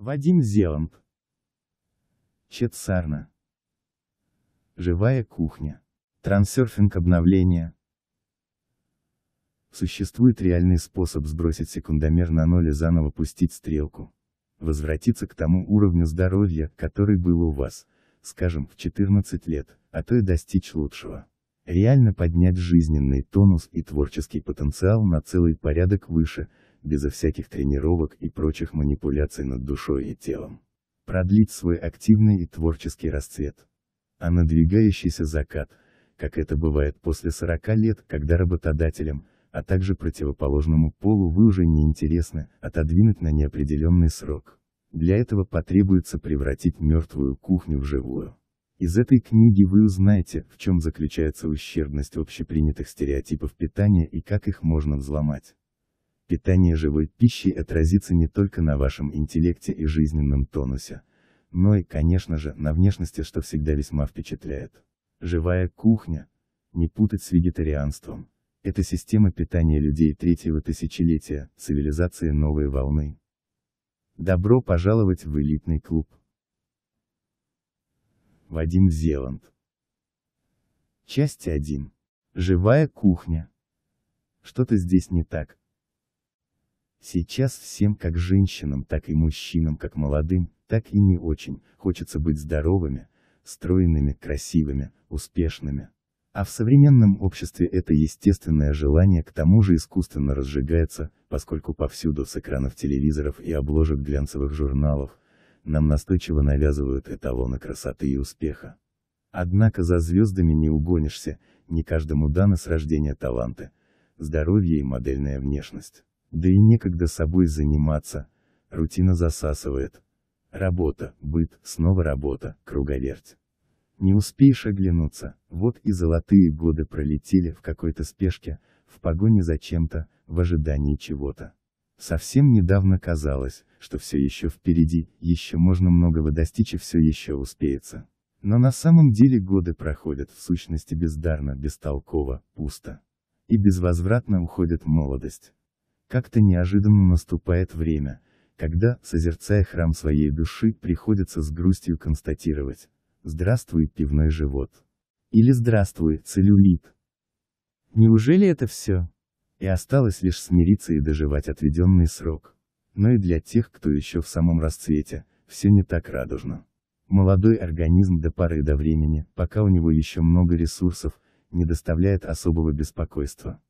Вадим Зеланд. Чет Живая кухня. Трансерфинг обновления. Существует реальный способ сбросить секундомер на ноль и заново пустить стрелку. Возвратиться к тому уровню здоровья, который был у вас, скажем, в 14 лет, а то и достичь лучшего. Реально поднять жизненный тонус и творческий потенциал на целый порядок выше – безо всяких тренировок и прочих манипуляций над душой и телом. Продлить свой активный и творческий расцвет. А надвигающийся закат, как это бывает после 40 лет, когда работодателям, а также противоположному полу вы уже не интересны, отодвинуть на неопределенный срок. Для этого потребуется превратить мертвую кухню в живую. Из этой книги вы узнаете, в чем заключается ущербность общепринятых стереотипов питания и как их можно взломать. Питание живой пищей отразится не только на вашем интеллекте и жизненном тонусе, но и, конечно же, на внешности, что всегда весьма впечатляет. Живая кухня, не путать с вегетарианством, это система питания людей третьего тысячелетия, цивилизации новой волны. Добро пожаловать в элитный клуб. Вадим Зеланд. Часть 1. Живая кухня. Что-то здесь не так, Сейчас всем как женщинам, так и мужчинам, как молодым, так и не очень, хочется быть здоровыми, стройными, красивыми, успешными. А в современном обществе это естественное желание к тому же искусственно разжигается, поскольку повсюду с экранов телевизоров и обложек глянцевых журналов, нам настойчиво навязывают эталоны красоты и успеха. Однако за звездами не угонишься, не каждому даны с рождения таланты, здоровье и модельная внешность. Да и некогда собой заниматься. Рутина засасывает. Работа, быт, снова работа, круговерть. Не успеешь оглянуться, вот и золотые годы пролетели в какой-то спешке, в погоне за чем-то, в ожидании чего-то. Совсем недавно казалось, что все еще впереди, еще можно многого достичь и все еще успеется. Но на самом деле годы проходят в сущности бездарно, бестолково, пусто. И безвозвратно уходит молодость. Как-то неожиданно наступает время, когда, созерцая храм своей души, приходится с грустью констатировать «Здравствуй, пивной живот!» или «Здравствуй, целлюлит!» Неужели это все? И осталось лишь смириться и доживать отведенный срок. Но и для тех, кто еще в самом расцвете, все не так радужно. Молодой организм до поры до времени, пока у него еще много ресурсов, не доставляет особого беспокойства.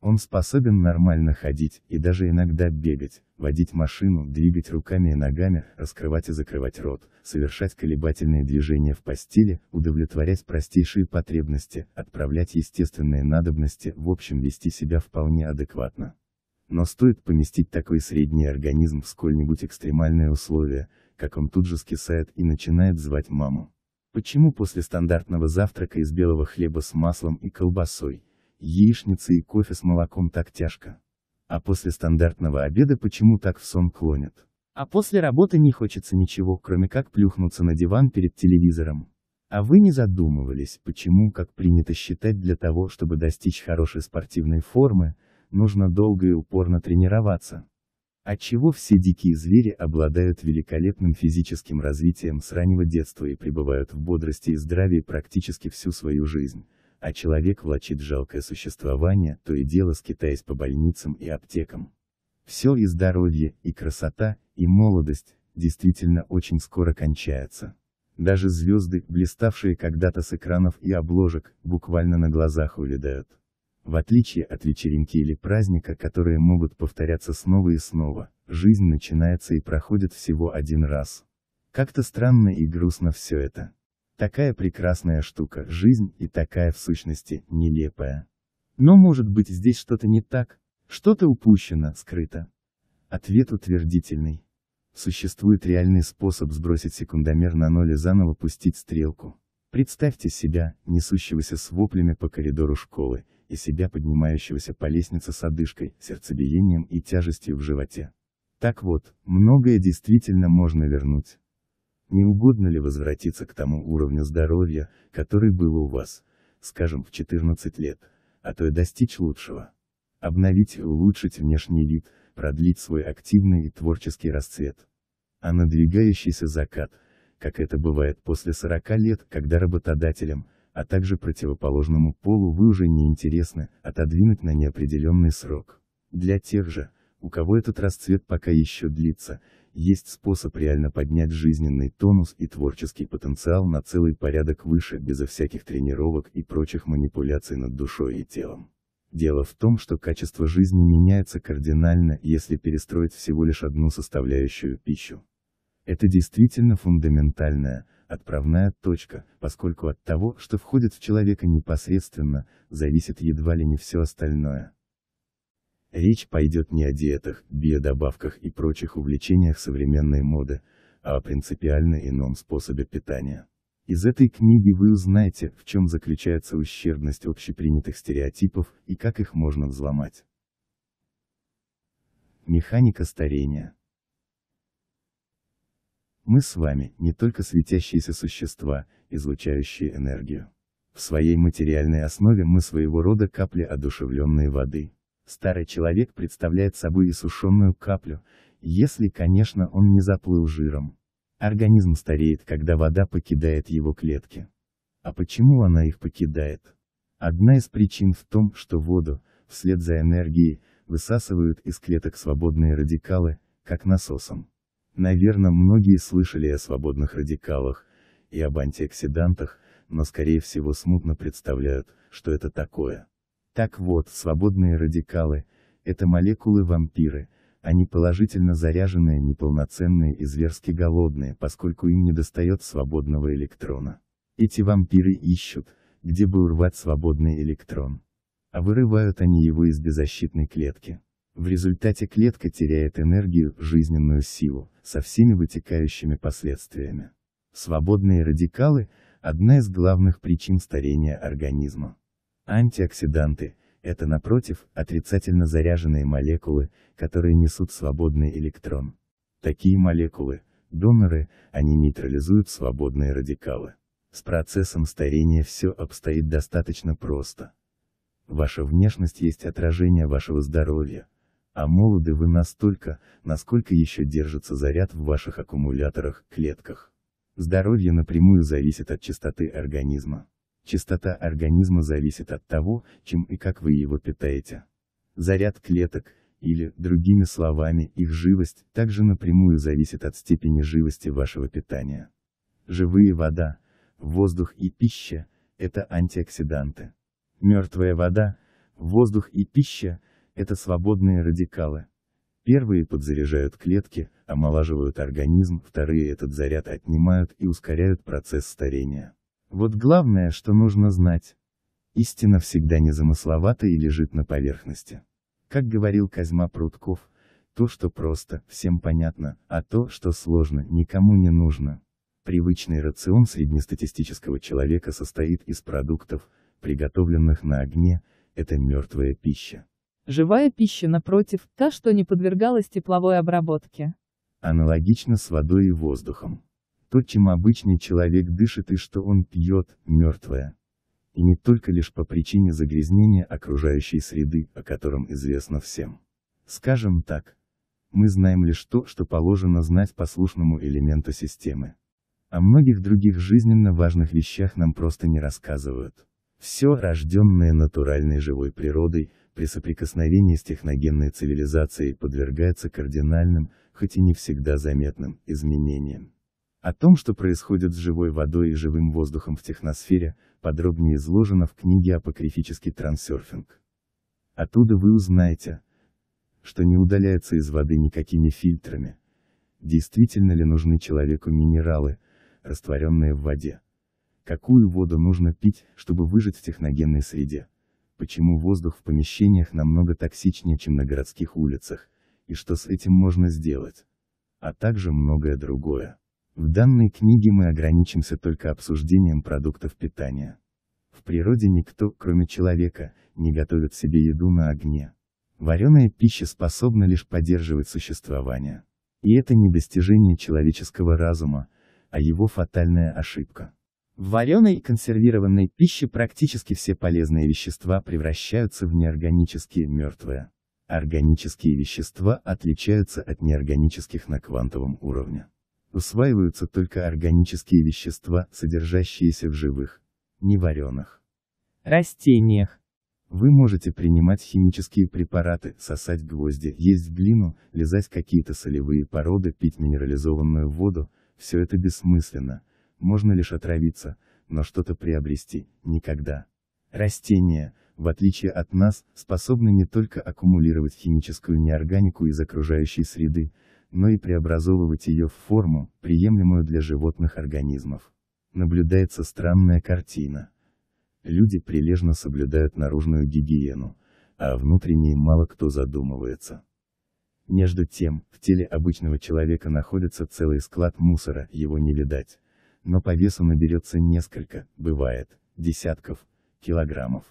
Он способен нормально ходить, и даже иногда бегать, водить машину, двигать руками и ногами, раскрывать и закрывать рот, совершать колебательные движения в постели, удовлетворять простейшие потребности, отправлять естественные надобности, в общем вести себя вполне адекватно. Но стоит поместить такой средний организм в сколь-нибудь экстремальное условие, как он тут же скисает и начинает звать маму. Почему после стандартного завтрака из белого хлеба с маслом и колбасой, яичница и кофе с молоком так тяжко. А после стандартного обеда почему так в сон клонят? А после работы не хочется ничего, кроме как плюхнуться на диван перед телевизором. А вы не задумывались, почему, как принято считать, для того, чтобы достичь хорошей спортивной формы, нужно долго и упорно тренироваться? Отчего а все дикие звери обладают великолепным физическим развитием с раннего детства и пребывают в бодрости и здравии практически всю свою жизнь? а человек влачит жалкое существование, то и дело скитаясь по больницам и аптекам. Все и здоровье, и красота, и молодость, действительно очень скоро кончается. Даже звезды, блиставшие когда-то с экранов и обложек, буквально на глазах увядают. В отличие от вечеринки или праздника, которые могут повторяться снова и снова, жизнь начинается и проходит всего один раз. Как-то странно и грустно все это. Такая прекрасная штука, жизнь, и такая, в сущности, нелепая. Но может быть здесь что-то не так, что-то упущено, скрыто. Ответ утвердительный. Существует реальный способ сбросить секундомер на ноль и заново пустить стрелку. Представьте себя, несущегося с воплями по коридору школы, и себя поднимающегося по лестнице с одышкой, сердцебиением и тяжестью в животе. Так вот, многое действительно можно вернуть. Не угодно ли возвратиться к тому уровню здоровья, который был у вас, скажем, в 14 лет, а то и достичь лучшего? Обновить и улучшить внешний вид, продлить свой активный и творческий расцвет. А надвигающийся закат, как это бывает после 40 лет, когда работодателям, а также противоположному полу вы уже не интересны, отодвинуть на неопределенный срок. Для тех же, у кого этот расцвет пока еще длится, есть способ реально поднять жизненный тонус и творческий потенциал на целый порядок выше, безо всяких тренировок и прочих манипуляций над душой и телом. Дело в том, что качество жизни меняется кардинально, если перестроить всего лишь одну составляющую – пищу. Это действительно фундаментальная, отправная точка, поскольку от того, что входит в человека непосредственно, зависит едва ли не все остальное. Речь пойдет не о диетах, биодобавках и прочих увлечениях современной моды, а о принципиально ином способе питания. Из этой книги вы узнаете, в чем заключается ущербность общепринятых стереотипов и как их можно взломать. Механика старения. Мы с вами не только светящиеся существа, излучающие энергию. В своей материальной основе мы своего рода капли одушевленной воды. Старый человек представляет собой иссушенную каплю, если, конечно, он не заплыл жиром. Организм стареет, когда вода покидает его клетки. А почему она их покидает? Одна из причин в том, что воду, вслед за энергией, высасывают из клеток свободные радикалы, как насосом. Наверное, многие слышали о свободных радикалах, и об антиоксидантах, но скорее всего смутно представляют, что это такое. Так вот, свободные радикалы – это молекулы-вампиры, они положительно заряженные, неполноценные и зверски голодные, поскольку им недостает свободного электрона. Эти вампиры ищут, где бы урвать свободный электрон. А вырывают они его из беззащитной клетки. В результате клетка теряет энергию, жизненную силу, со всеми вытекающими последствиями. Свободные радикалы – одна из главных причин старения организма. Антиоксиданты – это, напротив, отрицательно заряженные молекулы, которые несут свободный электрон. Такие молекулы, доноры, они нейтрализуют свободные радикалы. С процессом старения все обстоит достаточно просто. Ваша внешность есть отражение вашего здоровья, а молоды вы настолько, насколько еще держится заряд в ваших аккумуляторах, клетках. Здоровье напрямую зависит от частоты организма. Чистота организма зависит от того, чем и как вы его питаете. Заряд клеток, или, другими словами, их живость, также напрямую зависит от степени живости вашего питания. Живые вода, воздух и пища – это антиоксиданты. Мертвая вода, воздух и пища – это свободные радикалы. Первые подзаряжают клетки, омолаживают организм, вторые этот заряд отнимают и ускоряют процесс старения. Вот главное, что нужно знать. Истина всегда незамысловата и лежит на поверхности. Как говорил Козьма Прутков, то, что просто, всем понятно, а то, что сложно, никому не нужно. Привычный рацион среднестатистического человека состоит из продуктов, приготовленных на огне, это мертвая пища. Живая пища, напротив, та, что не подвергалась тепловой обработке. Аналогично с водой и воздухом. То, чем обычный человек дышит и что он пьет, мертвое. И не только лишь по причине загрязнения окружающей среды, о котором известно всем. Скажем так. Мы знаем лишь то, что положено знать послушному элементу системы. О многих других жизненно важных вещах нам просто не рассказывают. Все, рожденное натуральной живой природой, при соприкосновении с техногенной цивилизацией подвергается кардинальным, хоть и не всегда заметным, изменениям. О том, что происходит с живой водой и живым воздухом в техносфере, подробнее изложено в книге «Апокрифический трансерфинг». Оттуда вы узнаете, что не удаляется из воды никакими фильтрами. Действительно ли нужны человеку минералы, растворенные в воде? Какую воду нужно пить, чтобы выжить в техногенной среде? Почему воздух в помещениях намного токсичнее, чем на городских улицах? И что с этим можно сделать? А также многое другое. В данной книге мы ограничимся только обсуждением продуктов питания. В природе никто, кроме человека, не готовит себе еду на огне. Вареная пища способна лишь поддерживать существование. И это не достижение человеческого разума, а его фатальная ошибка. В вареной и консервированной пище практически все полезные вещества превращаются в неорганические мертвые. Органические вещества отличаются от неорганических на квантовом уровне. Усваиваются только органические вещества, содержащиеся в живых, невареных растениях. Вы можете принимать химические препараты, сосать гвозди, есть глину, лизать какие-то солевые породы, пить минерализованную воду, все это бессмысленно, можно лишь отравиться, но что-то приобрести, никогда. Растения, в отличие от нас, способны не только аккумулировать химическую неорганику из окружающей среды, но и преобразовывать ее в форму, приемлемую для животных организмов. Наблюдается странная картина. Люди прилежно соблюдают наружную гигиену, а внутренней мало кто задумывается. Между тем, в теле обычного человека находится целый склад мусора, его не видать. Но по весу наберется несколько, бывает, десятков, килограммов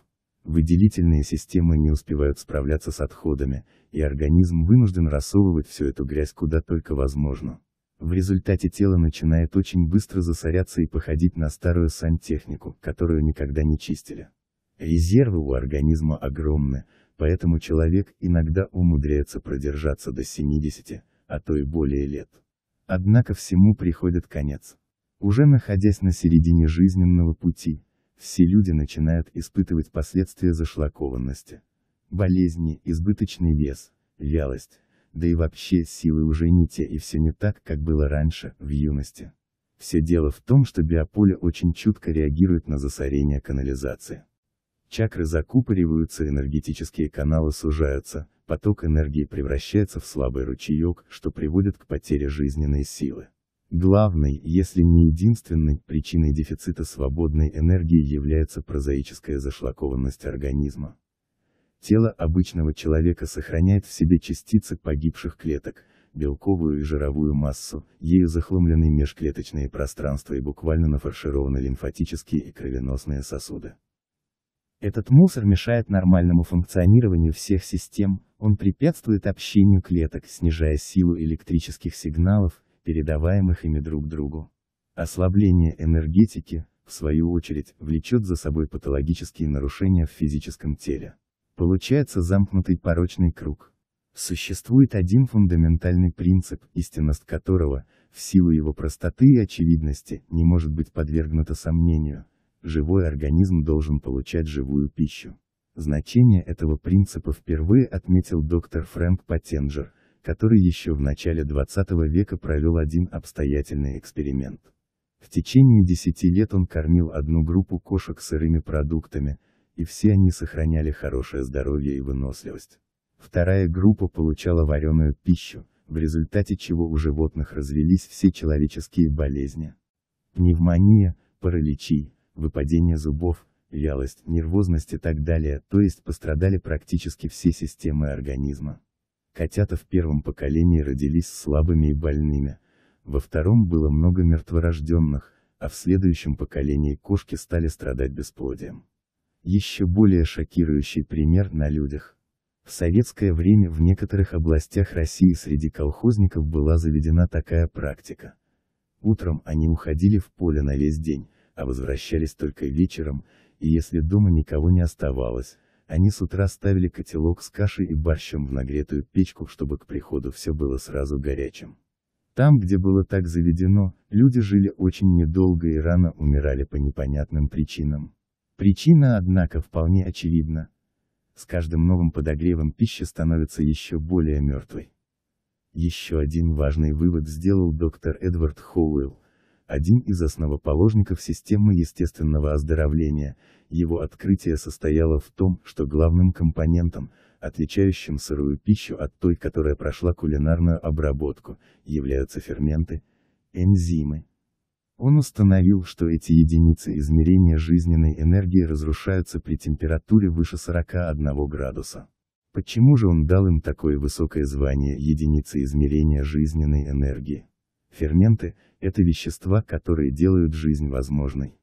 выделительные системы не успевают справляться с отходами, и организм вынужден рассовывать всю эту грязь куда только возможно. В результате тело начинает очень быстро засоряться и походить на старую сантехнику, которую никогда не чистили. Резервы у организма огромны, поэтому человек иногда умудряется продержаться до 70, а то и более лет. Однако всему приходит конец. Уже находясь на середине жизненного пути, все люди начинают испытывать последствия зашлакованности. Болезни, избыточный вес, вялость, да и вообще силы уже не те и все не так, как было раньше, в юности. Все дело в том, что биополе очень чутко реагирует на засорение канализации. Чакры закупориваются, энергетические каналы сужаются, поток энергии превращается в слабый ручеек, что приводит к потере жизненной силы. Главной, если не единственной, причиной дефицита свободной энергии является прозаическая зашлакованность организма. Тело обычного человека сохраняет в себе частицы погибших клеток, белковую и жировую массу, ею захламлены межклеточные пространства и буквально нафаршированы лимфатические и кровеносные сосуды. Этот мусор мешает нормальному функционированию всех систем, он препятствует общению клеток, снижая силу электрических сигналов, передаваемых ими друг другу. Ослабление энергетики, в свою очередь, влечет за собой патологические нарушения в физическом теле. Получается замкнутый порочный круг. Существует один фундаментальный принцип, истинность которого, в силу его простоты и очевидности, не может быть подвергнута сомнению. Живой организм должен получать живую пищу. Значение этого принципа впервые отметил доктор Фрэнк Патенджер, который еще в начале 20 века провел один обстоятельный эксперимент. В течение 10 лет он кормил одну группу кошек сырыми продуктами, и все они сохраняли хорошее здоровье и выносливость. Вторая группа получала вареную пищу, в результате чего у животных развелись все человеческие болезни. Пневмония, параличи, выпадение зубов, вялость, нервозность и так далее, то есть пострадали практически все системы организма. Котята в первом поколении родились слабыми и больными, во втором было много мертворожденных, а в следующем поколении кошки стали страдать бесплодием. Еще более шокирующий пример на людях. В советское время в некоторых областях России среди колхозников была заведена такая практика. Утром они уходили в поле на весь день, а возвращались только вечером, и если дома никого не оставалось, они с утра ставили котелок с кашей и борщом в нагретую печку, чтобы к приходу все было сразу горячим. Там, где было так заведено, люди жили очень недолго и рано умирали по непонятным причинам. Причина, однако, вполне очевидна. С каждым новым подогревом пища становится еще более мертвой. Еще один важный вывод сделал доктор Эдвард Хоуэлл, один из основоположников системы естественного оздоровления, его открытие состояло в том, что главным компонентом, отличающим сырую пищу от той, которая прошла кулинарную обработку, являются ферменты, энзимы. Он установил, что эти единицы измерения жизненной энергии разрушаются при температуре выше 41 градуса. Почему же он дал им такое высокое звание единицы измерения жизненной энергии? Ферменты – это вещества, которые делают жизнь возможной.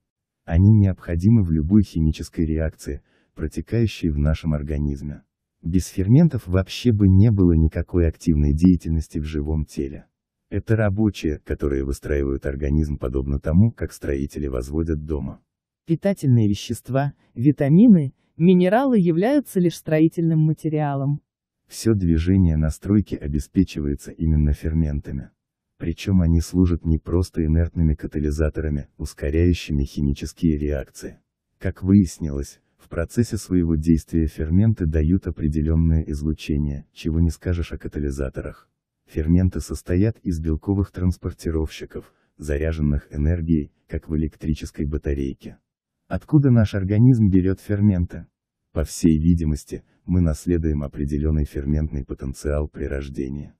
Они необходимы в любой химической реакции, протекающей в нашем организме. Без ферментов вообще бы не было никакой активной деятельности в живом теле. Это рабочие, которые выстраивают организм подобно тому, как строители возводят дома. Питательные вещества, витамины, минералы являются лишь строительным материалом. Все движение на стройке обеспечивается именно ферментами. Причем они служат не просто инертными катализаторами, ускоряющими химические реакции. Как выяснилось, в процессе своего действия ферменты дают определенное излучение, чего не скажешь о катализаторах. Ферменты состоят из белковых транспортировщиков, заряженных энергией, как в электрической батарейке. Откуда наш организм берет ферменты? По всей видимости, мы наследуем определенный ферментный потенциал при рождении.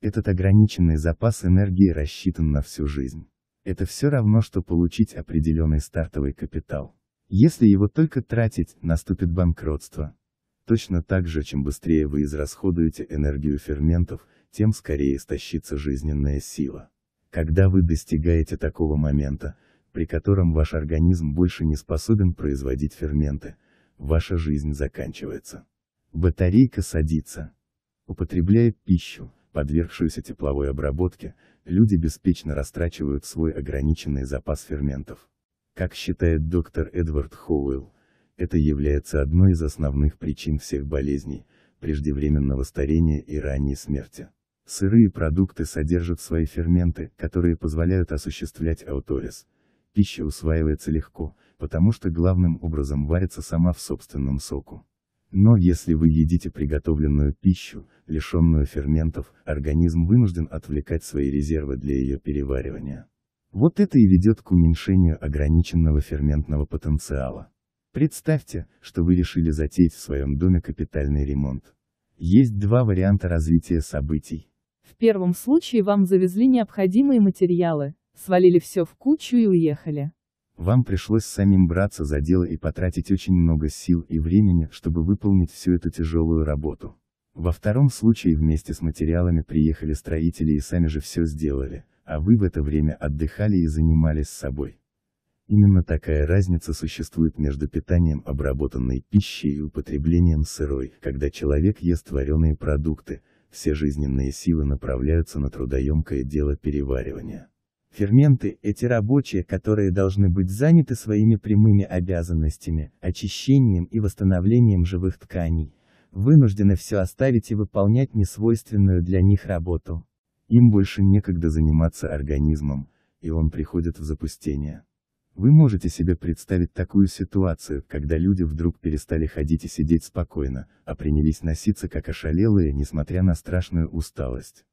Этот ограниченный запас энергии рассчитан на всю жизнь. Это все равно, что получить определенный стартовый капитал. Если его только тратить, наступит банкротство. Точно так же, чем быстрее вы израсходуете энергию ферментов, тем скорее истощится жизненная сила. Когда вы достигаете такого момента, при котором ваш организм больше не способен производить ферменты, ваша жизнь заканчивается. Батарейка садится. Употребляет пищу, подвергшуюся тепловой обработке, люди беспечно растрачивают свой ограниченный запас ферментов. Как считает доктор Эдвард Хоуэлл, это является одной из основных причин всех болезней, преждевременного старения и ранней смерти. Сырые продукты содержат свои ферменты, которые позволяют осуществлять ауторез. Пища усваивается легко, потому что главным образом варится сама в собственном соку. Но если вы едите приготовленную пищу, лишенную ферментов, организм вынужден отвлекать свои резервы для ее переваривания. Вот это и ведет к уменьшению ограниченного ферментного потенциала. Представьте, что вы решили затеять в своем доме капитальный ремонт. Есть два варианта развития событий. В первом случае вам завезли необходимые материалы, свалили все в кучу и уехали. Вам пришлось самим браться за дело и потратить очень много сил и времени, чтобы выполнить всю эту тяжелую работу. Во втором случае вместе с материалами приехали строители и сами же все сделали, а вы в это время отдыхали и занимались собой. Именно такая разница существует между питанием обработанной пищей и употреблением сырой, когда человек ест вареные продукты, все жизненные силы направляются на трудоемкое дело переваривания. Ферменты – эти рабочие, которые должны быть заняты своими прямыми обязанностями, очищением и восстановлением живых тканей, вынуждены все оставить и выполнять несвойственную для них работу. Им больше некогда заниматься организмом, и он приходит в запустение. Вы можете себе представить такую ситуацию, когда люди вдруг перестали ходить и сидеть спокойно, а принялись носиться как ошалелые, несмотря на страшную усталость.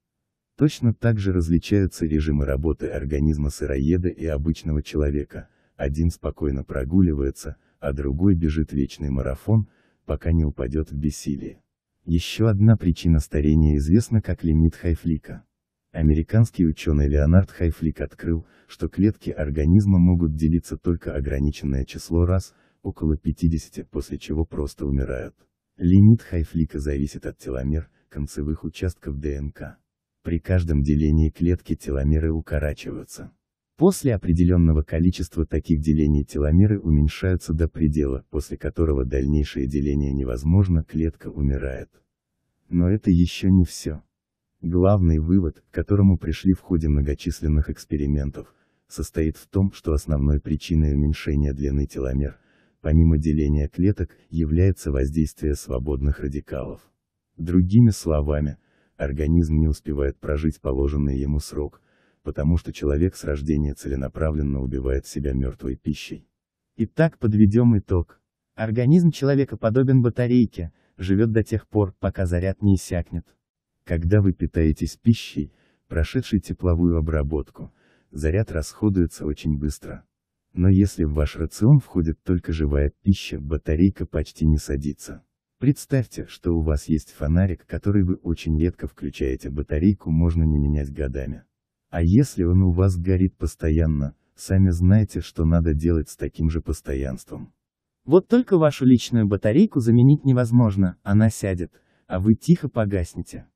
Точно так же различаются режимы работы организма сыроеда и обычного человека, один спокойно прогуливается, а другой бежит вечный марафон, пока не упадет в бессилие. Еще одна причина старения известна как лимит Хайфлика. Американский ученый Леонард Хайфлик открыл, что клетки организма могут делиться только ограниченное число раз, около 50, после чего просто умирают. Лимит Хайфлика зависит от теломер, концевых участков ДНК. При каждом делении клетки теломеры укорачиваются. После определенного количества таких делений теломеры уменьшаются до предела, после которого дальнейшее деление невозможно, клетка умирает. Но это еще не все. Главный вывод, к которому пришли в ходе многочисленных экспериментов, состоит в том, что основной причиной уменьшения длины теломер, помимо деления клеток, является воздействие свободных радикалов. Другими словами, организм не успевает прожить положенный ему срок, потому что человек с рождения целенаправленно убивает себя мертвой пищей. Итак, подведем итог. Организм человека подобен батарейке, живет до тех пор, пока заряд не иссякнет. Когда вы питаетесь пищей, прошедшей тепловую обработку, заряд расходуется очень быстро. Но если в ваш рацион входит только живая пища, батарейка почти не садится. Представьте, что у вас есть фонарик, который вы очень редко включаете, батарейку можно не менять годами. А если он у вас горит постоянно, сами знаете, что надо делать с таким же постоянством. Вот только вашу личную батарейку заменить невозможно, она сядет, а вы тихо погаснете.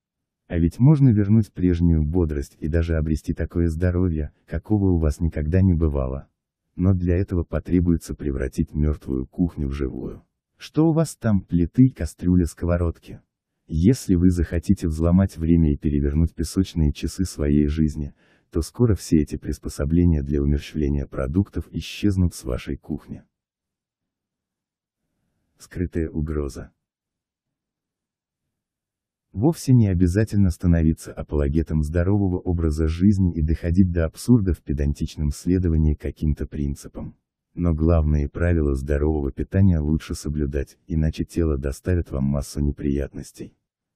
А ведь можно вернуть прежнюю бодрость и даже обрести такое здоровье, какого у вас никогда не бывало. Но для этого потребуется превратить мертвую кухню в живую. Что у вас там, плиты, кастрюли, сковородки? Если вы захотите взломать время и перевернуть песочные часы своей жизни, то скоро все эти приспособления для умерщвления продуктов исчезнут с вашей кухни. Скрытая угроза. Вовсе не обязательно становиться апологетом здорового образа жизни и доходить до абсурда в педантичном следовании каким-то принципам. Но главные правила здорового питания лучше соблюдать, иначе тело доставит вам массу неприятностей.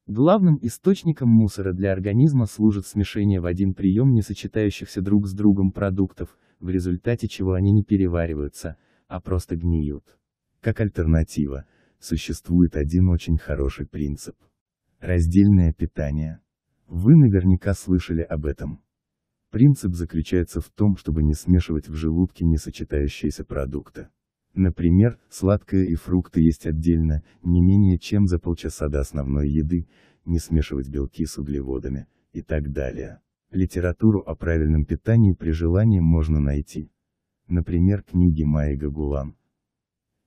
Главным источником мусора для организма служит смешение в один прием несочетающихся друг с другом продуктов, в результате чего они не перевариваются, а просто гниют. Как альтернатива, существует один очень хороший принцип. Раздельное питание. Вы наверняка слышали об этом. Принцип заключается в том, чтобы не смешивать в желудке несочетающиеся продукты. Например, сладкое и фрукты есть отдельно, не менее чем за полчаса до основной еды, не смешивать белки с углеводами, и так далее. Литературу о правильном питании при желании можно найти. Например, книги Майи Гагулан.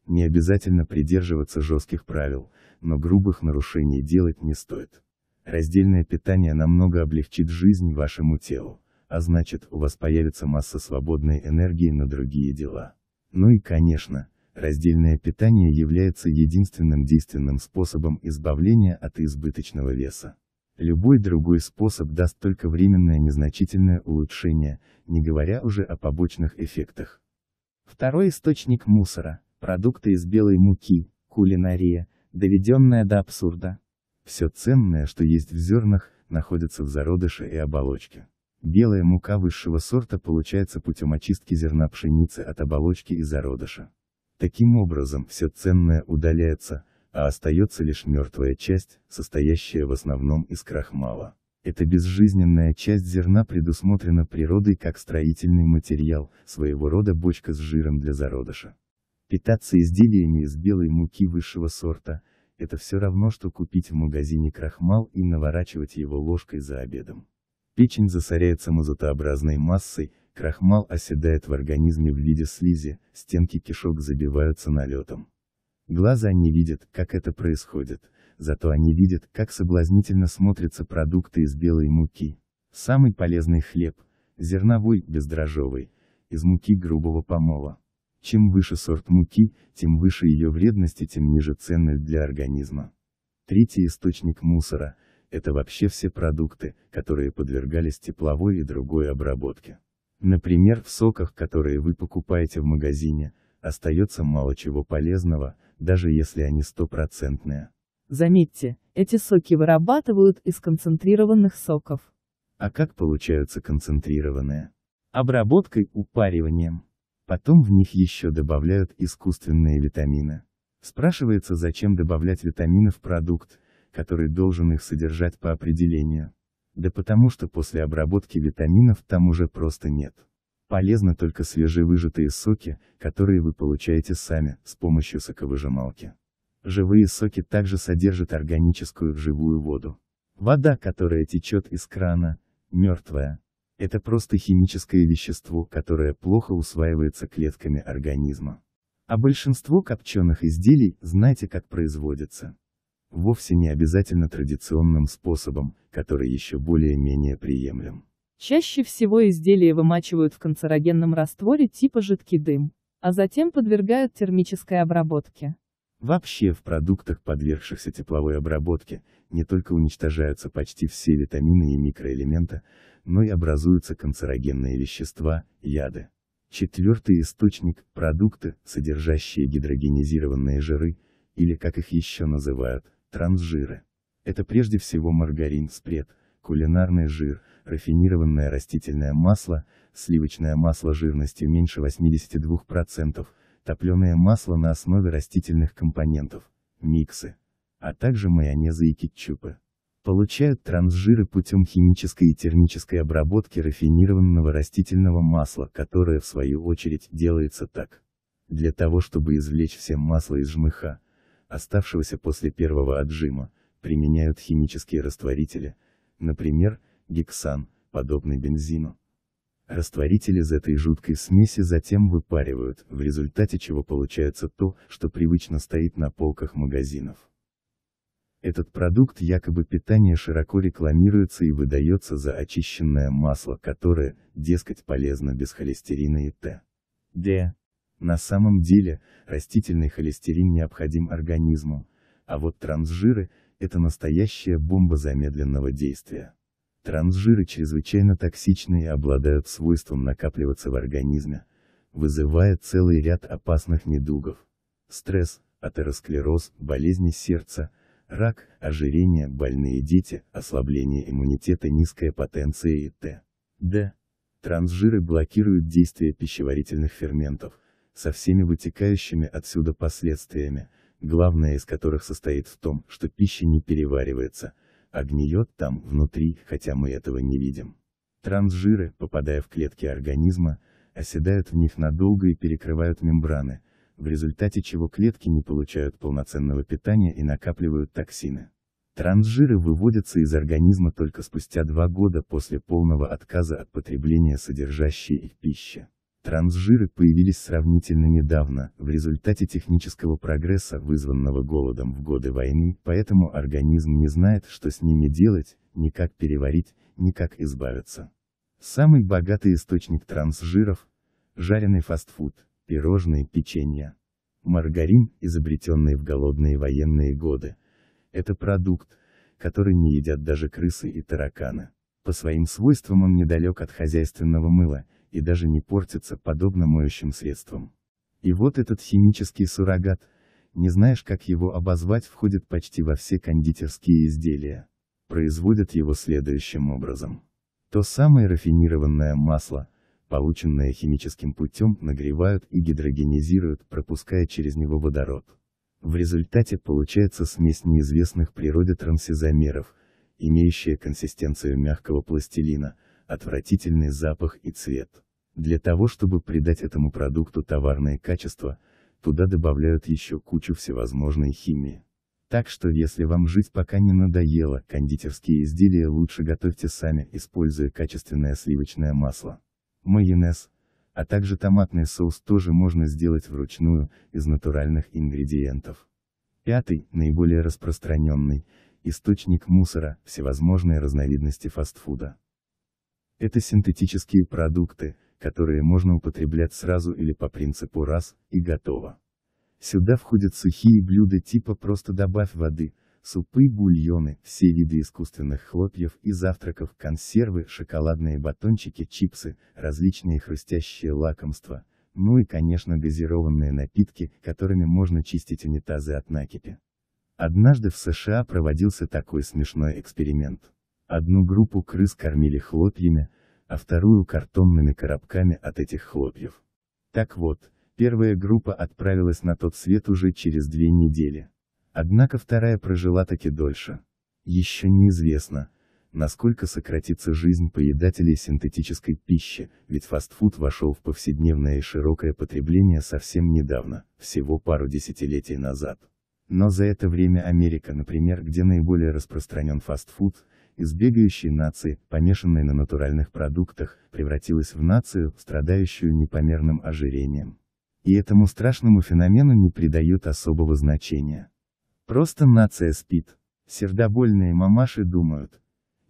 Не обязательно придерживаться жестких правил, но грубых нарушений делать не стоит. Раздельное питание намного облегчит жизнь вашему телу, а значит, у вас появится масса свободной энергии на другие дела. Ну и конечно, раздельное питание является единственным действенным способом избавления от избыточного веса. Любой другой способ даст только временное незначительное улучшение, не говоря уже о побочных эффектах. Второй источник мусора – продукты из белой муки, кулинария, доведенная до абсурда. Все ценное, что есть в зернах, находится в зародыше и оболочке. Белая мука высшего сорта получается путем очистки зерна пшеницы от оболочки и зародыша. Таким образом, все ценное удаляется, а остается лишь мертвая часть, состоящая в основном из крахмала. Эта безжизненная часть зерна предусмотрена природой как строительный материал, своего рода бочка с жиром для зародыша. Питаться изделиями из белой муки высшего сорта – это все равно, что купить в магазине крахмал и наворачивать его ложкой за обедом. Печень засоряется самозатообразной массой, крахмал оседает в организме в виде слизи, стенки кишок забиваются налетом. Глаза не видят, как это происходит, зато они видят, как соблазнительно смотрятся продукты из белой муки. Самый полезный хлеб, зерновой, бездрожжевый, из муки грубого помола. Чем выше сорт муки, тем выше ее вредность и тем ниже ценность для организма. Третий источник мусора – это вообще все продукты, которые подвергались тепловой и другой обработке. Например, в соках, которые вы покупаете в магазине, остается мало чего полезного, даже если они стопроцентные. Заметьте, эти соки вырабатывают из концентрированных соков. А как получаются концентрированные? Обработкой упариванием. Потом в них еще добавляют искусственные витамины. Спрашивается, зачем добавлять витамины в продукт, который должен их содержать по определению. Да потому что после обработки витаминов там уже просто нет. Полезны только свежевыжатые соки, которые вы получаете сами, с помощью соковыжималки. Живые соки также содержат органическую живую воду. Вода, которая течет из крана, мертвая. Это просто химическое вещество, которое плохо усваивается клетками организма. А большинство копченых изделий, знаете как производится вовсе не обязательно традиционным способом, который еще более-менее приемлем. Чаще всего изделия вымачивают в канцерогенном растворе типа жидкий дым, а затем подвергают термической обработке. Вообще в продуктах, подвергшихся тепловой обработке, не только уничтожаются почти все витамины и микроэлементы, но и образуются канцерогенные вещества, яды. Четвертый источник – продукты, содержащие гидрогенизированные жиры, или как их еще называют, Трансжиры. Это прежде всего маргарин, спред, кулинарный жир, рафинированное растительное масло, сливочное масло жирностью меньше 82%, топленое масло на основе растительных компонентов, миксы, а также майонезы и кетчупы. Получают трансжиры путем химической и термической обработки рафинированного растительного масла, которое в свою очередь делается так. Для того чтобы извлечь все масло из жмыха, оставшегося после первого отжима, применяют химические растворители, например, гексан, подобный бензину. Растворители из этой жуткой смеси затем выпаривают, в результате чего получается то, что привычно стоит на полках магазинов. Этот продукт якобы питания широко рекламируется и выдается за очищенное масло, которое, дескать, полезно без холестерина и т. д. На самом деле, растительный холестерин необходим организму, а вот трансжиры – это настоящая бомба замедленного действия. Трансжиры чрезвычайно токсичны и обладают свойством накапливаться в организме, вызывая целый ряд опасных недугов. Стресс, атеросклероз, болезни сердца, рак, ожирение, больные дети, ослабление иммунитета, низкая потенция и т.д. Трансжиры блокируют действие пищеварительных ферментов, со всеми вытекающими отсюда последствиями, главное из которых состоит в том, что пища не переваривается, а гниет там, внутри, хотя мы этого не видим. Трансжиры, попадая в клетки организма, оседают в них надолго и перекрывают мембраны, в результате чего клетки не получают полноценного питания и накапливают токсины. Трансжиры выводятся из организма только спустя два года после полного отказа от потребления содержащей их пищи. Трансжиры появились сравнительно недавно, в результате технического прогресса, вызванного голодом в годы войны, поэтому организм не знает, что с ними делать, ни как переварить, ни как избавиться. Самый богатый источник трансжиров – жареный фастфуд, пирожные, печенье. Маргарин, изобретенный в голодные военные годы, это продукт, который не едят даже крысы и тараканы. По своим свойствам он недалек от хозяйственного мыла – и даже не портится, подобно моющим средствам. И вот этот химический суррогат, не знаешь как его обозвать, входит почти во все кондитерские изделия. Производят его следующим образом. То самое рафинированное масло, полученное химическим путем, нагревают и гидрогенизируют, пропуская через него водород. В результате получается смесь неизвестных природе трансизомеров, имеющая консистенцию мягкого пластилина, отвратительный запах и цвет. Для того чтобы придать этому продукту товарное качество, туда добавляют еще кучу всевозможной химии. Так что если вам жить пока не надоело, кондитерские изделия лучше готовьте сами, используя качественное сливочное масло. Майонез, а также томатный соус тоже можно сделать вручную, из натуральных ингредиентов. Пятый, наиболее распространенный, источник мусора, всевозможные разновидности фастфуда. Это синтетические продукты, которые можно употреблять сразу или по принципу раз, и готово. Сюда входят сухие блюда типа просто добавь воды, супы, бульоны, все виды искусственных хлопьев и завтраков, консервы, шоколадные батончики, чипсы, различные хрустящие лакомства, ну и конечно газированные напитки, которыми можно чистить унитазы от накипи. Однажды в США проводился такой смешной эксперимент. Одну группу крыс кормили хлопьями, а вторую картонными коробками от этих хлопьев. Так вот, первая группа отправилась на тот свет уже через две недели. Однако вторая прожила таки дольше. Еще неизвестно, насколько сократится жизнь поедателей синтетической пищи, ведь фастфуд вошел в повседневное и широкое потребление совсем недавно, всего пару десятилетий назад. Но за это время Америка, например, где наиболее распространен фастфуд, из нации, помешанной на натуральных продуктах, превратилась в нацию, страдающую непомерным ожирением. И этому страшному феномену не придают особого значения. Просто нация спит. Сердобольные мамаши думают,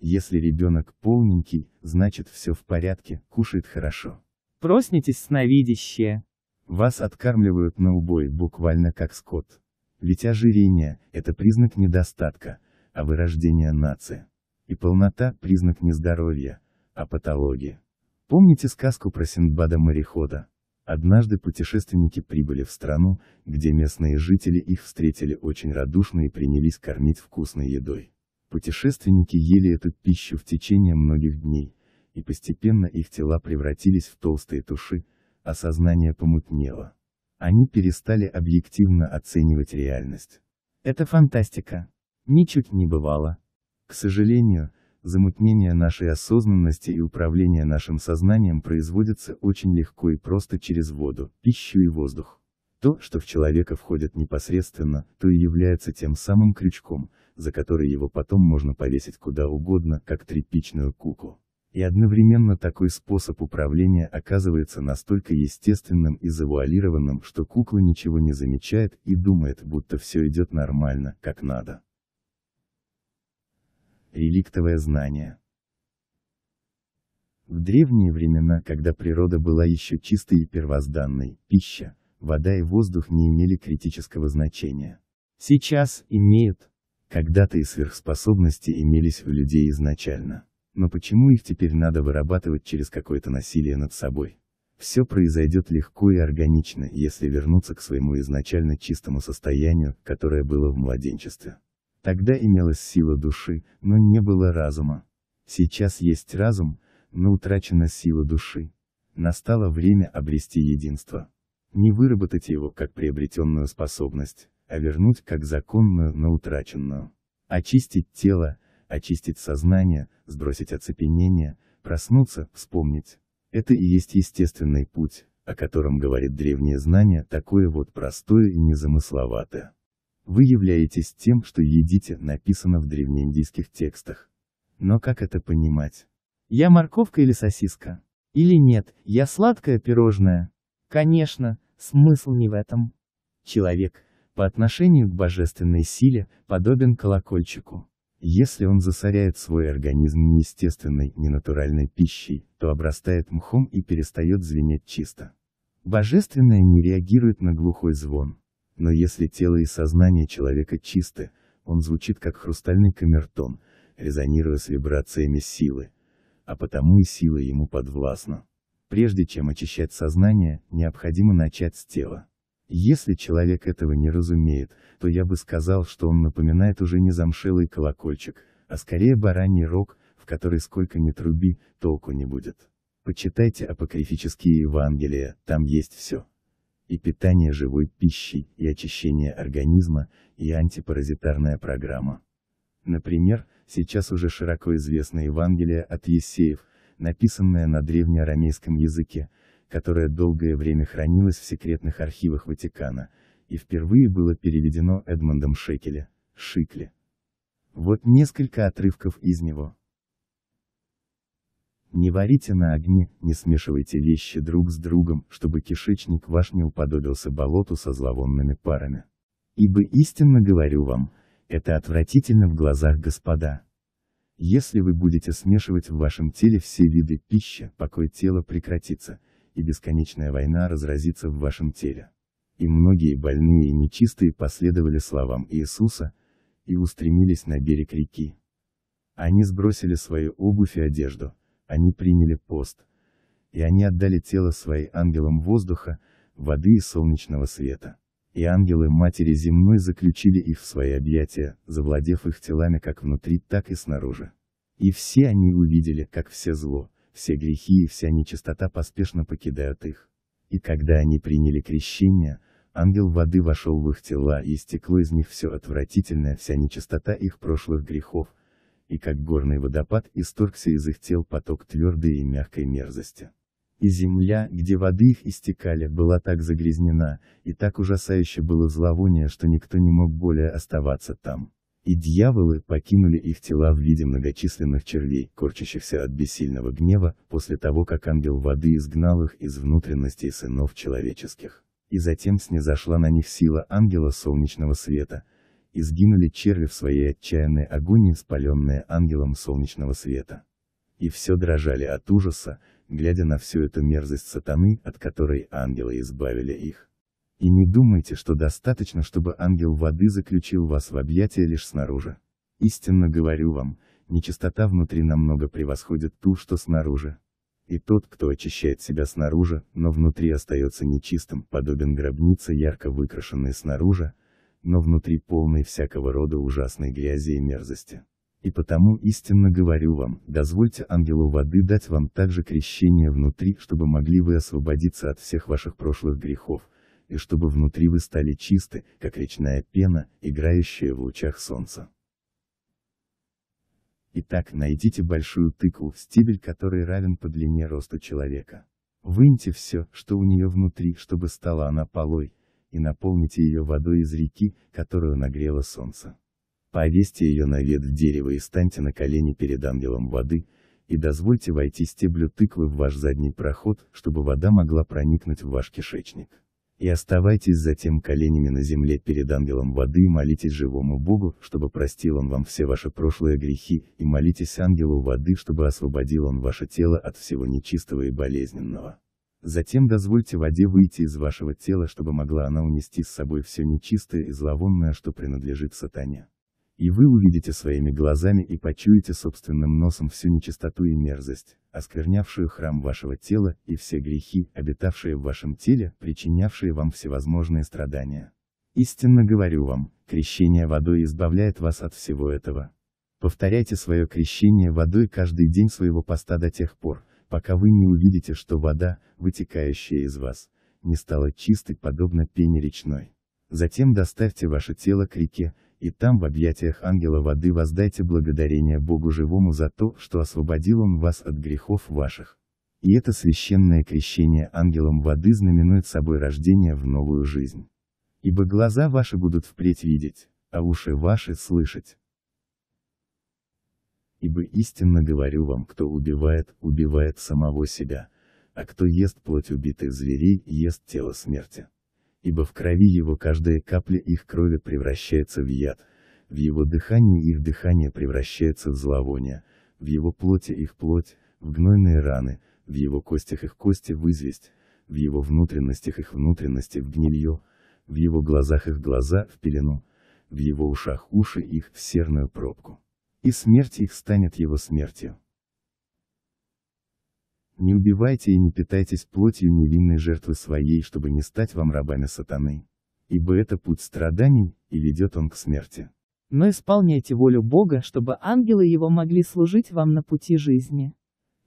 если ребенок полненький, значит все в порядке, кушает хорошо. Проснитесь, сновидящие. Вас откармливают на убой, буквально как скот. Ведь ожирение – это признак недостатка, а вырождение нации и полнота – признак не здоровья, а патологии. Помните сказку про Синдбада-морехода? Однажды путешественники прибыли в страну, где местные жители их встретили очень радушно и принялись кормить вкусной едой. Путешественники ели эту пищу в течение многих дней, и постепенно их тела превратились в толстые туши, а сознание помутнело. Они перестали объективно оценивать реальность. Это фантастика. Ничуть не бывало. К сожалению, замутнение нашей осознанности и управление нашим сознанием производится очень легко и просто через воду, пищу и воздух. То, что в человека входит непосредственно, то и является тем самым крючком, за который его потом можно повесить куда угодно, как тряпичную куклу. И одновременно такой способ управления оказывается настолько естественным и завуалированным, что кукла ничего не замечает и думает, будто все идет нормально, как надо. Реликтовое знание. В древние времена, когда природа была еще чистой и первозданной, пища, вода и воздух не имели критического значения. Сейчас, имеют. Когда-то и сверхспособности имелись у людей изначально. Но почему их теперь надо вырабатывать через какое-то насилие над собой? Все произойдет легко и органично, если вернуться к своему изначально чистому состоянию, которое было в младенчестве. Тогда имелась сила души, но не было разума. Сейчас есть разум, но утрачена сила души. Настало время обрести единство. Не выработать его как приобретенную способность, а вернуть как законную, но утраченную. Очистить тело, очистить сознание, сбросить оцепенение, проснуться, вспомнить. Это и есть естественный путь, о котором говорит древнее знание, такое вот простое и незамысловатое. Вы являетесь тем, что едите, написано в древнеиндийских текстах. Но как это понимать? Я морковка или сосиска? Или нет, я сладкое пирожное? Конечно, смысл не в этом. Человек, по отношению к божественной силе, подобен колокольчику. Если он засоряет свой организм неестественной, ненатуральной пищей, то обрастает мхом и перестает звенеть чисто. Божественное не реагирует на глухой звон. Но если тело и сознание человека чисты, он звучит как хрустальный камертон, резонируя с вибрациями силы. А потому и сила ему подвластна. Прежде чем очищать сознание, необходимо начать с тела. Если человек этого не разумеет, то я бы сказал, что он напоминает уже не замшелый колокольчик, а скорее бараний рог, в который сколько ни труби, толку не будет. Почитайте апокрифические Евангелия, там есть все и питание живой пищей, и очищение организма, и антипаразитарная программа. Например, сейчас уже широко известно Евангелие от Есеев, написанное на древнеарамейском языке, которое долгое время хранилось в секретных архивах Ватикана, и впервые было переведено Эдмондом Шекеле, Шикле. Вот несколько отрывков из него. Не варите на огне, не смешивайте вещи друг с другом, чтобы кишечник ваш не уподобился болоту со зловонными парами. Ибо истинно говорю вам, это отвратительно в глазах Господа. Если вы будете смешивать в вашем теле все виды пищи, покой тела прекратится, и бесконечная война разразится в вашем теле. И многие больные и нечистые последовали словам Иисуса, и устремились на берег реки. Они сбросили свою обувь и одежду, они приняли пост. И они отдали тело свои ангелам воздуха, воды и солнечного света. И ангелы Матери Земной заключили их в свои объятия, завладев их телами как внутри, так и снаружи. И все они увидели, как все зло, все грехи и вся нечистота поспешно покидают их. И когда они приняли крещение, ангел воды вошел в их тела и истекло из них все отвратительное, вся нечистота их прошлых грехов, и как горный водопад исторгся из их тел поток твердой и мягкой мерзости. И земля, где воды их истекали, была так загрязнена, и так ужасающе было зловоние, что никто не мог более оставаться там. И дьяволы покинули их тела в виде многочисленных червей, корчащихся от бессильного гнева, после того как ангел воды изгнал их из внутренностей сынов человеческих. И затем снизошла на них сила ангела солнечного света, Изгинули черви в своей отчаянной агонии, спаленные ангелом солнечного света. И все дрожали от ужаса, глядя на всю эту мерзость сатаны, от которой ангелы избавили их. И не думайте, что достаточно, чтобы ангел воды заключил вас в объятия лишь снаружи. Истинно говорю вам, нечистота внутри намного превосходит ту, что снаружи. И тот, кто очищает себя снаружи, но внутри остается нечистым, подобен гробнице ярко выкрашенной снаружи, но внутри полный всякого рода ужасной грязи и мерзости. И потому истинно говорю вам, дозвольте ангелу воды дать вам также крещение внутри, чтобы могли вы освободиться от всех ваших прошлых грехов, и чтобы внутри вы стали чисты, как речная пена, играющая в лучах солнца. Итак, найдите большую тыкву, стебель которой равен по длине росту человека. Выньте все, что у нее внутри, чтобы стала она полой, и наполните ее водой из реки, которую нагрело солнце. Повесьте ее на ветвь дерева и станьте на колени перед ангелом воды, и дозвольте войти стеблю тыквы в ваш задний проход, чтобы вода могла проникнуть в ваш кишечник. И оставайтесь затем коленями на земле перед ангелом воды и молитесь живому Богу, чтобы простил он вам все ваши прошлые грехи, и молитесь ангелу воды, чтобы освободил он ваше тело от всего нечистого и болезненного. Затем дозвольте воде выйти из вашего тела, чтобы могла она унести с собой все нечистое и зловонное, что принадлежит сатане. И вы увидите своими глазами и почуете собственным носом всю нечистоту и мерзость, осквернявшую храм вашего тела, и все грехи, обитавшие в вашем теле, причинявшие вам всевозможные страдания. Истинно говорю вам, крещение водой избавляет вас от всего этого. Повторяйте свое крещение водой каждый день своего поста до тех пор, пока вы не увидите, что вода, вытекающая из вас, не стала чистой, подобно пене речной. Затем доставьте ваше тело к реке, и там в объятиях ангела воды воздайте благодарение Богу живому за то, что освободил он вас от грехов ваших. И это священное крещение ангелом воды знаменует собой рождение в новую жизнь. Ибо глаза ваши будут впредь видеть, а уши ваши слышать. Ибо истинно говорю вам, кто убивает, убивает самого себя, а кто ест плоть убитых зверей, ест тело смерти. Ибо в крови его каждая капля их крови превращается в яд, в его дыхании их дыхание превращается в зловоние, в его плоти их плоть, в гнойные раны, в его костях их кости в известь, в его внутренностях их внутренности в гнилье, в его глазах их глаза в пелену, в его ушах уши их в серную пробку и смерть их станет его смертью. Не убивайте и не питайтесь плотью невинной жертвы своей, чтобы не стать вам рабами сатаны. Ибо это путь страданий, и ведет он к смерти. Но исполняйте волю Бога, чтобы ангелы его могли служить вам на пути жизни.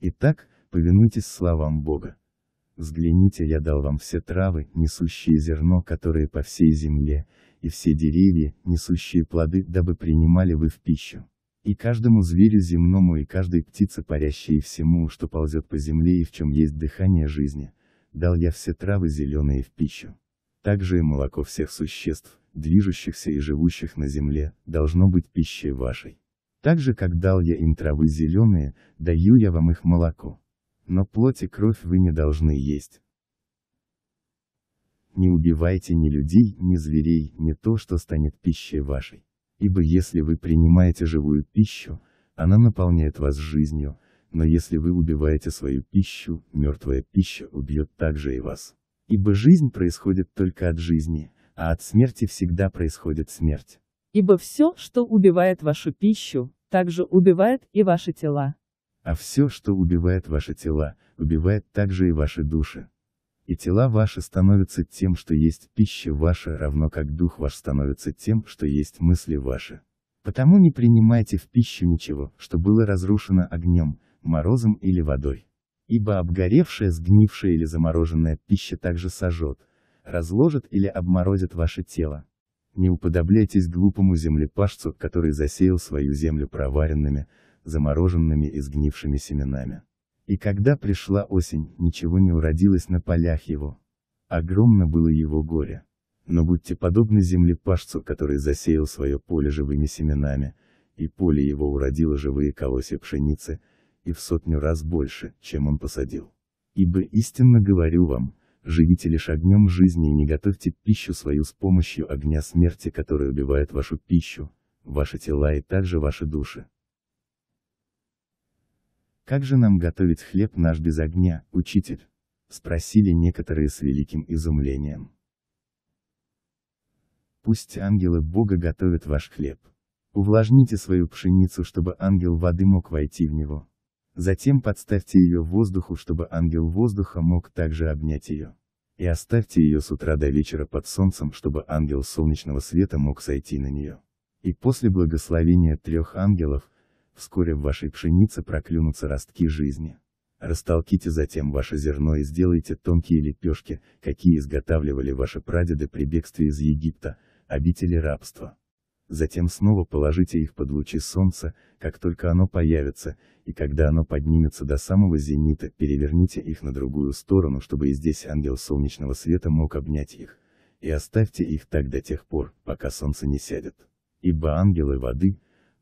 Итак, повинуйтесь словам Бога. Взгляните, я дал вам все травы, несущие зерно, которые по всей земле, и все деревья, несущие плоды, дабы принимали вы в пищу и каждому зверю земному и каждой птице парящей и всему, что ползет по земле и в чем есть дыхание жизни, дал я все травы зеленые в пищу. Также и молоко всех существ, движущихся и живущих на земле, должно быть пищей вашей. Так же, как дал я им травы зеленые, даю я вам их молоко. Но плоть и кровь вы не должны есть. Не убивайте ни людей, ни зверей, ни то, что станет пищей вашей ибо если вы принимаете живую пищу, она наполняет вас жизнью, но если вы убиваете свою пищу, мертвая пища убьет также и вас. Ибо жизнь происходит только от жизни, а от смерти всегда происходит смерть. Ибо все, что убивает вашу пищу, также убивает и ваши тела. А все, что убивает ваши тела, убивает также и ваши души и тела ваши становятся тем, что есть пища ваша, равно как дух ваш становится тем, что есть мысли ваши. Потому не принимайте в пищу ничего, что было разрушено огнем, морозом или водой. Ибо обгоревшая, сгнившая или замороженная пища также сожжет, разложит или обморозит ваше тело. Не уподобляйтесь глупому землепашцу, который засеял свою землю проваренными, замороженными и сгнившими семенами. И когда пришла осень, ничего не уродилось на полях его. Огромно было его горе. Но будьте подобны землепашцу, который засеял свое поле живыми семенами, и поле его уродило живые колосья пшеницы, и в сотню раз больше, чем он посадил. Ибо истинно говорю вам, живите лишь огнем жизни и не готовьте пищу свою с помощью огня смерти, который убивает вашу пищу, ваши тела и также ваши души. «Как же нам готовить хлеб наш без огня, учитель?» — спросили некоторые с великим изумлением. «Пусть ангелы Бога готовят ваш хлеб. Увлажните свою пшеницу, чтобы ангел воды мог войти в него. Затем подставьте ее воздуху, чтобы ангел воздуха мог также обнять ее. И оставьте ее с утра до вечера под солнцем, чтобы ангел солнечного света мог сойти на нее. И после благословения трех ангелов, вскоре в вашей пшенице проклюнутся ростки жизни. Растолките затем ваше зерно и сделайте тонкие лепешки, какие изготавливали ваши прадеды при бегстве из Египта, обители рабства. Затем снова положите их под лучи солнца, как только оно появится, и когда оно поднимется до самого зенита, переверните их на другую сторону, чтобы и здесь ангел солнечного света мог обнять их, и оставьте их так до тех пор, пока солнце не сядет. Ибо ангелы воды,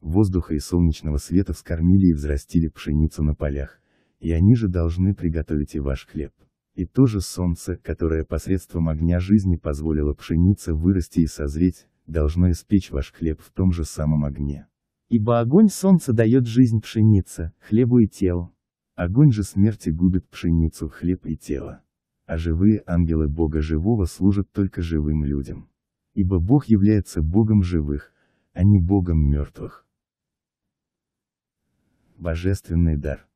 воздуха и солнечного света вскормили и взрастили пшеницу на полях, и они же должны приготовить и ваш хлеб. И то же солнце, которое посредством огня жизни позволило пшенице вырасти и созреть, должно испечь ваш хлеб в том же самом огне. Ибо огонь солнца дает жизнь пшенице, хлебу и телу. Огонь же смерти губит пшеницу, хлеб и тело. А живые ангелы Бога живого служат только живым людям. Ибо Бог является Богом живых, а не Богом мертвых божественный дар.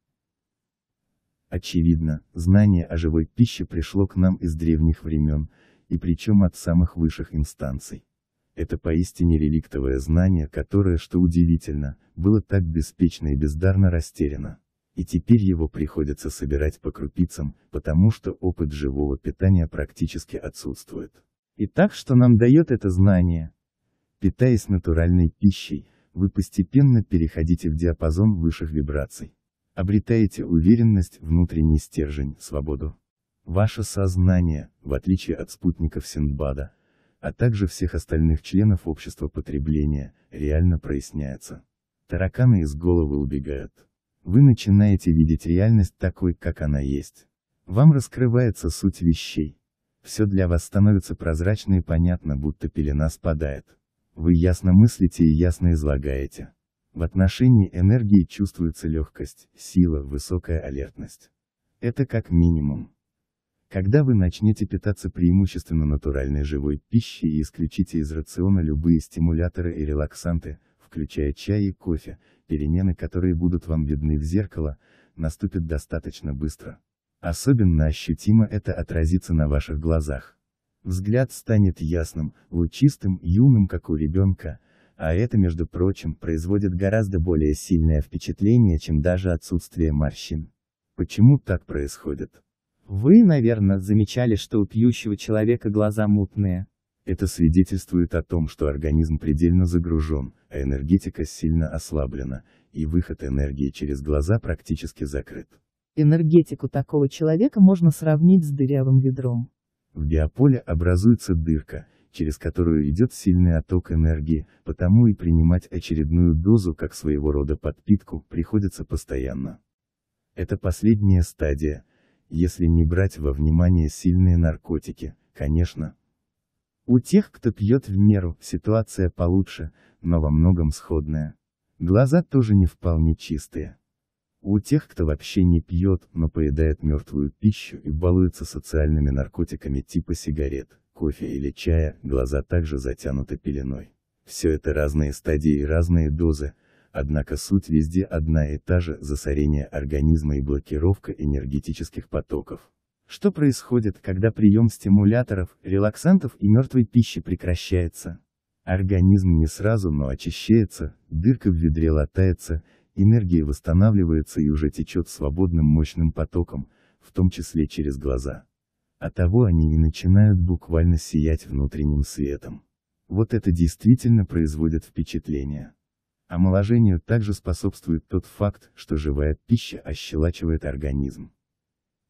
Очевидно, знание о живой пище пришло к нам из древних времен, и причем от самых высших инстанций. Это поистине реликтовое знание, которое, что удивительно, было так беспечно и бездарно растеряно. И теперь его приходится собирать по крупицам, потому что опыт живого питания практически отсутствует. Итак, что нам дает это знание? Питаясь натуральной пищей, вы постепенно переходите в диапазон высших вибраций. Обретаете уверенность, внутренний стержень, свободу. Ваше сознание, в отличие от спутников Синдбада, а также всех остальных членов общества потребления, реально проясняется. Тараканы из головы убегают. Вы начинаете видеть реальность такой, как она есть. Вам раскрывается суть вещей. Все для вас становится прозрачно и понятно, будто пелена спадает. Вы ясно мыслите и ясно излагаете. В отношении энергии чувствуется легкость, сила, высокая алертность. Это как минимум. Когда вы начнете питаться преимущественно натуральной живой пищей и исключите из рациона любые стимуляторы и релаксанты, включая чай и кофе, перемены которые будут вам видны в зеркало, наступят достаточно быстро. Особенно ощутимо это отразится на ваших глазах. Взгляд станет ясным, лучистым, юным, как у ребенка, а это, между прочим, производит гораздо более сильное впечатление, чем даже отсутствие морщин. Почему так происходит? Вы, наверное, замечали, что у пьющего человека глаза мутные. Это свидетельствует о том, что организм предельно загружен, а энергетика сильно ослаблена, и выход энергии через глаза практически закрыт. Энергетику такого человека можно сравнить с дырявым ведром. В геополе образуется дырка, через которую идет сильный отток энергии, потому и принимать очередную дозу как своего рода подпитку приходится постоянно. Это последняя стадия, если не брать во внимание сильные наркотики, конечно. У тех, кто пьет в меру, ситуация получше, но во многом сходная. Глаза тоже не вполне чистые. У тех, кто вообще не пьет, но поедает мертвую пищу и балуется социальными наркотиками типа сигарет, кофе или чая, глаза также затянуты пеленой. Все это разные стадии и разные дозы, однако суть везде одна и та же – засорение организма и блокировка энергетических потоков. Что происходит, когда прием стимуляторов, релаксантов и мертвой пищи прекращается? Организм не сразу, но очищается, дырка в ведре латается, энергия восстанавливается и уже течет свободным мощным потоком, в том числе через глаза. А того они не начинают буквально сиять внутренним светом. Вот это действительно производит впечатление. Омоложению также способствует тот факт, что живая пища ощелачивает организм.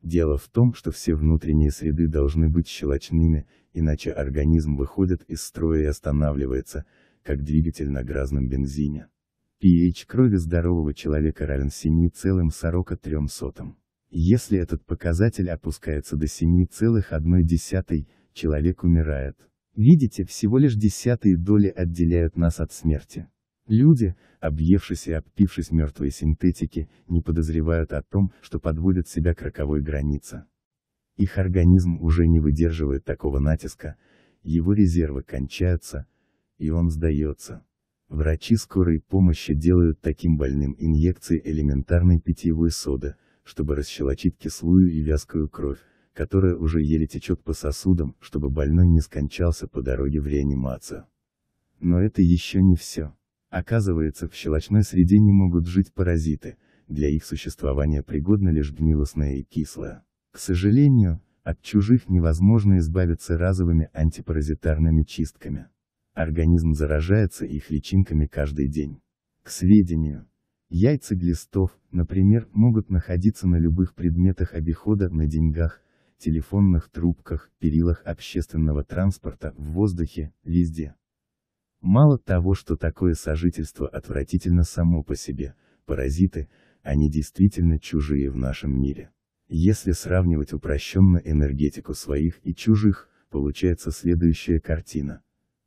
Дело в том, что все внутренние среды должны быть щелочными, иначе организм выходит из строя и останавливается, как двигатель на грязном бензине pH крови здорового человека равен 7,43. Если этот показатель опускается до 7,1, человек умирает. Видите, всего лишь десятые доли отделяют нас от смерти. Люди, объевшись и обпившись мертвой синтетики, не подозревают о том, что подводят себя к роковой границе. Их организм уже не выдерживает такого натиска, его резервы кончаются, и он сдается. Врачи скорой помощи делают таким больным инъекции элементарной питьевой соды, чтобы расщелочить кислую и вязкую кровь, которая уже еле течет по сосудам, чтобы больной не скончался по дороге в реанимацию. Но это еще не все. Оказывается, в щелочной среде не могут жить паразиты, для их существования пригодна лишь гнилостная и кислая. К сожалению, от чужих невозможно избавиться разовыми антипаразитарными чистками. Организм заражается их личинками каждый день. К сведению, яйца глистов, например, могут находиться на любых предметах обихода, на деньгах, телефонных трубках, перилах общественного транспорта, в воздухе, везде. Мало того, что такое сожительство отвратительно само по себе, паразиты, они действительно чужие в нашем мире. Если сравнивать упрощенно энергетику своих и чужих, получается следующая картина.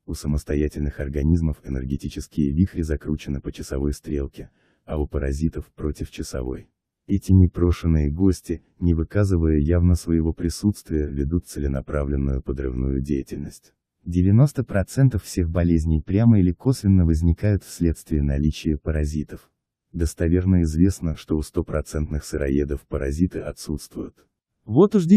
У самостоятельных организмов энергетические вихри закручены по часовой стрелке, а у паразитов против часовой. Эти непрошенные гости, не выказывая явно своего присутствия, ведут целенаправленную подрывную деятельность. 90% всех болезней прямо или косвенно возникают вследствие наличия паразитов. Достоверно известно, что у стопроцентных сыроедов паразиты отсутствуют. Вот уж действительно.